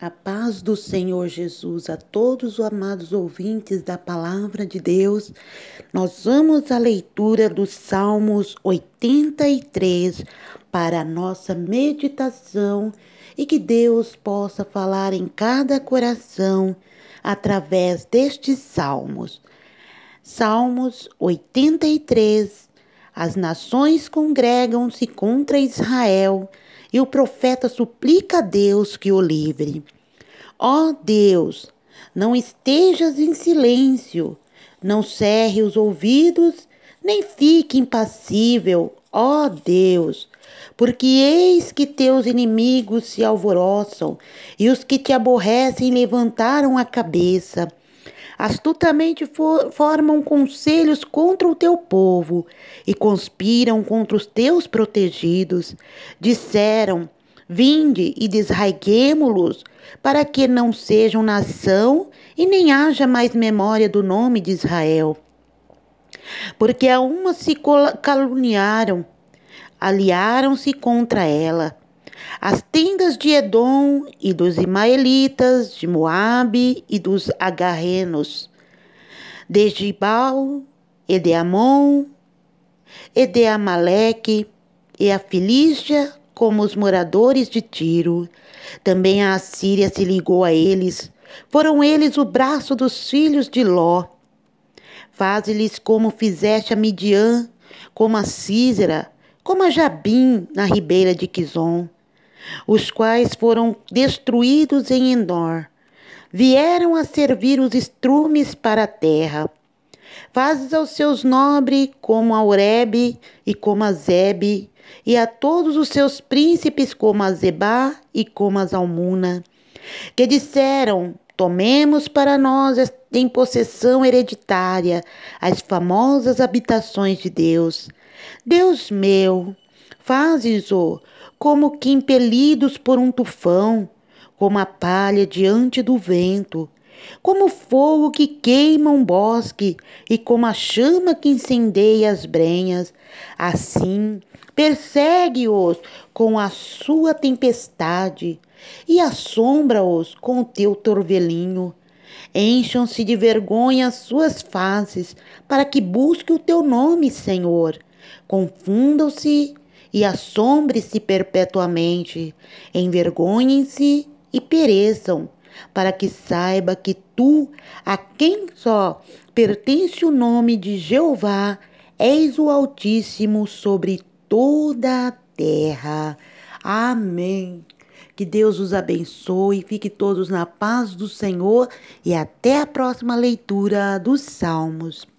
A paz do Senhor Jesus a todos os amados ouvintes da palavra de Deus. Nós vamos à leitura dos Salmos 83 para a nossa meditação e que Deus possa falar em cada coração através destes salmos. Salmos 83 As nações congregam-se contra Israel e o profeta suplica a Deus que o livre. Ó oh Deus, não estejas em silêncio, não cerre os ouvidos, nem fique impassível, ó oh Deus, porque eis que teus inimigos se alvoroçam e os que te aborrecem levantaram a cabeça astutamente for, formam conselhos contra o teu povo e conspiram contra os teus protegidos. Disseram: Vinde e desraiguemo-los, para que não sejam nação e nem haja mais memória do nome de Israel. Porque a uma se caluniaram, aliaram-se contra ela as tendas de Edom e dos Imaelitas, de Moabe e dos Agarrenos, de Gibal e de Amon e de Amaleque e a Filígia, como os moradores de Tiro. Também a Assíria se ligou a eles. Foram eles o braço dos filhos de Ló. faz lhes como fizeste a Midian, como a Císera, como a Jabim na ribeira de Quizon os quais foram destruídos em Endor. Vieram a servir os estrumes para a terra. Fazes aos seus nobres como a Urebe e como a Zebe, e a todos os seus príncipes como a Zebá e como a Zalmuna, que disseram: Tomemos para nós em possessão hereditária as famosas habitações de Deus. Deus meu, Fazes-o como que impelidos por um tufão, como a palha diante do vento, como o fogo que queima um bosque e como a chama que incendeia as brenhas, assim persegue-os com a sua tempestade e assombra-os com o teu torvelinho. Encham-se de vergonha as suas faces, para que busque o teu nome, Senhor. Confundam-se e assombre-se perpetuamente. Envergonhem-se e pereçam, para que saiba que tu, a quem só pertence o nome de Jeová, és o Altíssimo sobre toda a terra. Amém. Que Deus os abençoe, fique todos na paz do Senhor e até a próxima leitura dos Salmos.